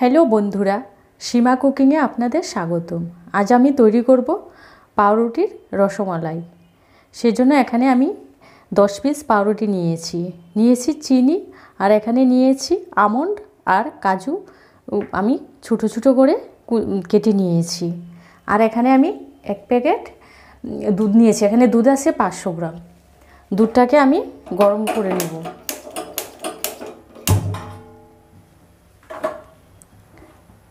hello বন্ধুরা সীমা কুকিংয়ে আপনাদের স্বাগতম আজ আমি তৈরি করব পাউরুটির রসমালাই সেজন্য এখানে আমি দশ পিস পাউরুটি নিয়েছি নিয়েছি চিনি আর এখানে নিয়েছি আমন্ড আর কাজু আমি ছোটো ছোটো করে কেটে নিয়েছি আর এখানে আমি এক প্যাকেট দুধ নিয়েছি এখানে দুধ আছে পাঁচশো গ্রাম দুধটাকে আমি গরম করে নেব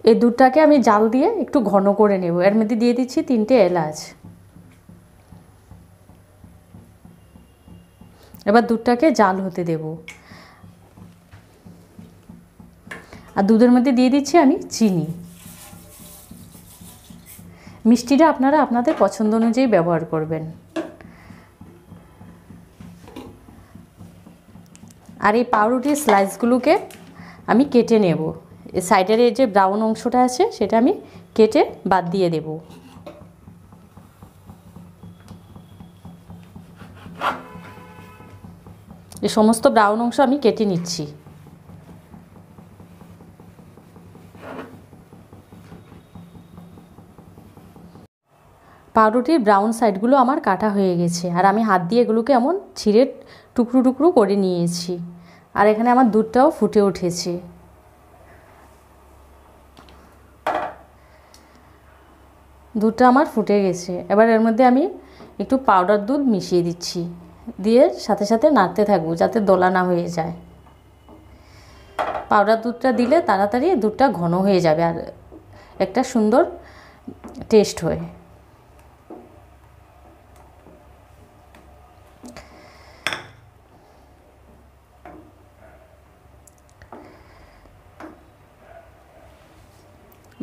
এই দুধটাকে আমি জাল দিয়ে একটু ঘন করে নেব এর মধ্যে দিয়ে দিচ্ছি তিনটে এলাচ এবার দুধটাকে জাল হতে দেব আর দুধের মধ্যে দিয়ে দিচ্ছি আমি চিনি মিষ্টিটা আপনারা আপনাদের পছন্দ অনুযায়ী ব্যবহার করবেন আর এই পাউরুটির স্লাইসগুলোকে আমি কেটে নেবো সাইডের এই যে ব্রাউন অংশটা আছে সেটা আমি কেটে বাদ দিয়ে দেব এ সমস্ত ব্রাউন অংশ আমি কেটে নিচ্ছি পাউরুটির ব্রাউন সাইডগুলো আমার কাটা হয়ে গেছে আর আমি হাত দিয়ে এগুলোকে এমন ছিঁড়ে টুকরো টুকরো করে নিয়েছি আর এখানে আমার দুধটাও ফুটে উঠেছে দুধটা আমার ফুটে গেছে এবার এর মধ্যে আমি একটু পাউডার দুধ মিশিয়ে দিচ্ছি দিয়ে সাথে সাথে নাড়তে থাকবো যাতে দোলা না হয়ে যায় পাউডার দুধটা দিলে তাড়াতাড়ি দুধটা ঘন হয়ে যাবে আর একটা সুন্দর টেস্ট হয়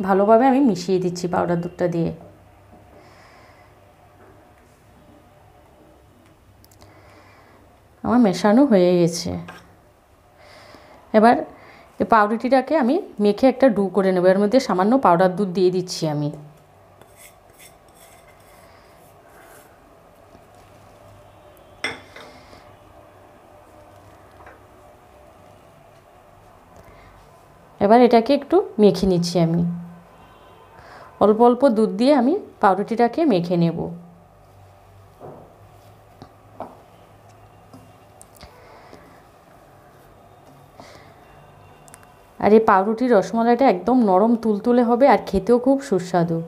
ভালোভাবে আমি মিশিয়ে দিচ্ছি পাউডার দুধটা দিয়ে আমার মেশানো হয়ে গেছে এবার এই পাউরুটিটাকে আমি মেখে একটা ডু করে নেবো এর মধ্যে সামান্য পাউডার দুধ দিয়ে দিচ্ছি আমি এবার এটাকে একটু মেখে নিচ্ছি আমি অল্প অল্প দুধ দিয়ে আমি পাউরুটিটাকে মেখে নেব আর এই পাউরুটির রসমলাইটা একদম নরম তুলতুলে হবে আর খেতেও খুব সুস্বাদু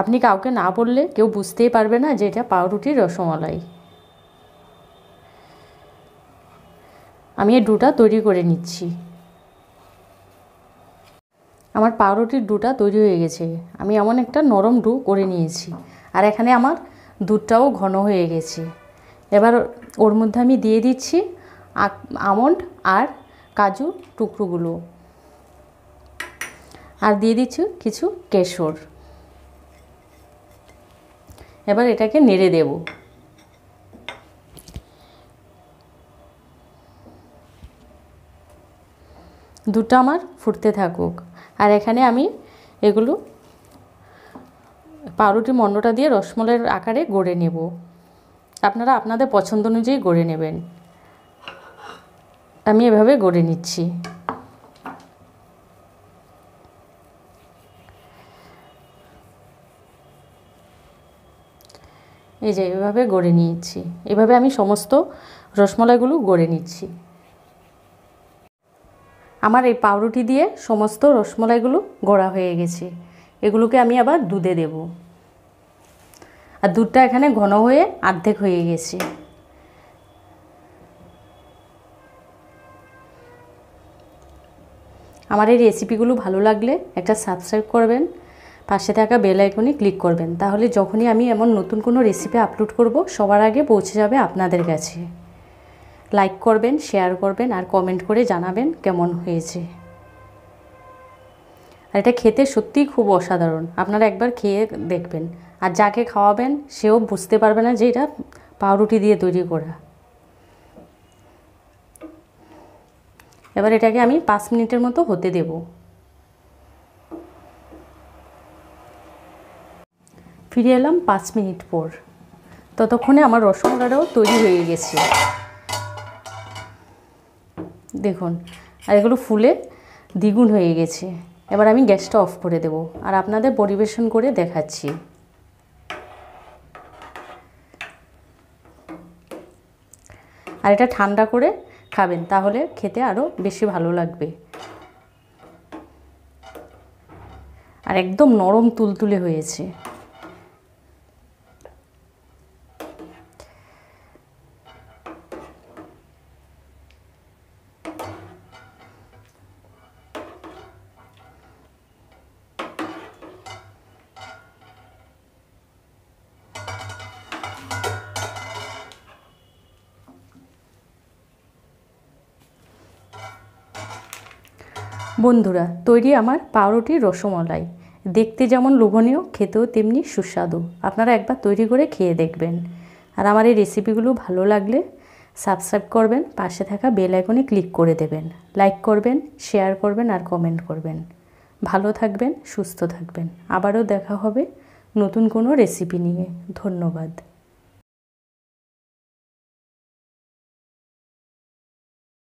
আপনি কাউকে না বললে কেউ বুঝতেই পারবে না যে এটা পাউরুটির রসমলাই আমি এই দুটা তৈরি করে নিচ্ছি আমার পাউরুটির ডুটা তৈরি হয়ে গেছে আমি এমন একটা নরম ডু করে নিয়েছি আর এখানে আমার দুধটাও ঘন হয়ে গেছে এবার ওর মধ্যে আমি দিয়ে দিচ্ছি আমন্ড আর কাজু টুকরোগুলো আর দিয়ে দিচ্ছি কিছু কেশর এবার এটাকে নেড়ে দেবো দুটো আমার ফুটতে থাকুক আর এখানে আমি এগুলো পাউরুটি মণ্ডটা দিয়ে রসমলের আকারে গড়ে নেব আপনারা আপনাদের পছন্দ অনুযায়ী গড়ে নেবেন আমি এভাবে গড়ে নিচ্ছি এই যে এভাবে গড়ে নিয়েছি এভাবে আমি সমস্ত রসমলাইগুলো গড়ে নিচ্ছি আমার এই পাউরুটি দিয়ে সমস্ত রসমলাইগুলো গড়া হয়ে গেছে এগুলোকে আমি আবার দুধে দেব আর দুধটা এখানে ঘন হয়ে অর্ধেক হয়ে গেছে আমার এই রেসিপিগুলো ভালো লাগলে একটা সাবস্ক্রাইব করবেন পাশে থাকা বেল আইকনে ক্লিক করবেন তাহলে যখনই আমি এমন নতুন কোনো রেসিপি আপলোড করব সবার আগে পৌঁছে যাবে আপনাদের কাছে লাইক করবেন শেয়ার করবেন আর কমেন্ট করে জানাবেন কেমন হয়েছে আর এটা খেতে সত্যিই খুব অসাধারণ আপনারা একবার খেয়ে দেখবেন আর যাকে খাওয়াবেন সেও বুঝতে পারবে না যে এটা পাউরুটি দিয়ে তৈরি করা এবার এটাকে আমি পাঁচ মিনিটের মতো হতে দেব ফিরে এলাম পাঁচ মিনিট পর ততক্ষণে আমার রসগোল্লাটাও তৈরি হয়ে গেছে দেখুন আর এগুলো ফুলে দ্বিগুণ হয়ে গেছে এবার আমি গ্যাসটা অফ করে দেব আর আপনাদের পরিবেশন করে দেখাচ্ছি আর এটা ঠান্ডা করে খাবেন তাহলে খেতে আরও বেশি ভালো লাগবে আর একদম নরম তুলতুলে হয়েছে বন্ধুরা তৈরি আমার পাউরুটির রসমলাই দেখতে যেমন লোভনীয় খেতেও তেমনি সুস্বাদু আপনারা একবার তৈরি করে খেয়ে দেখবেন আর আমার এই রেসিপিগুলো ভালো লাগলে সাবস্ক্রাইব করবেন পাশে থাকা বেল আইকনে ক্লিক করে দেবেন লাইক করবেন শেয়ার করবেন আর কমেন্ট করবেন ভালো থাকবেন সুস্থ থাকবেন আবারও দেখা হবে নতুন কোনো রেসিপি নিয়ে ধন্যবাদ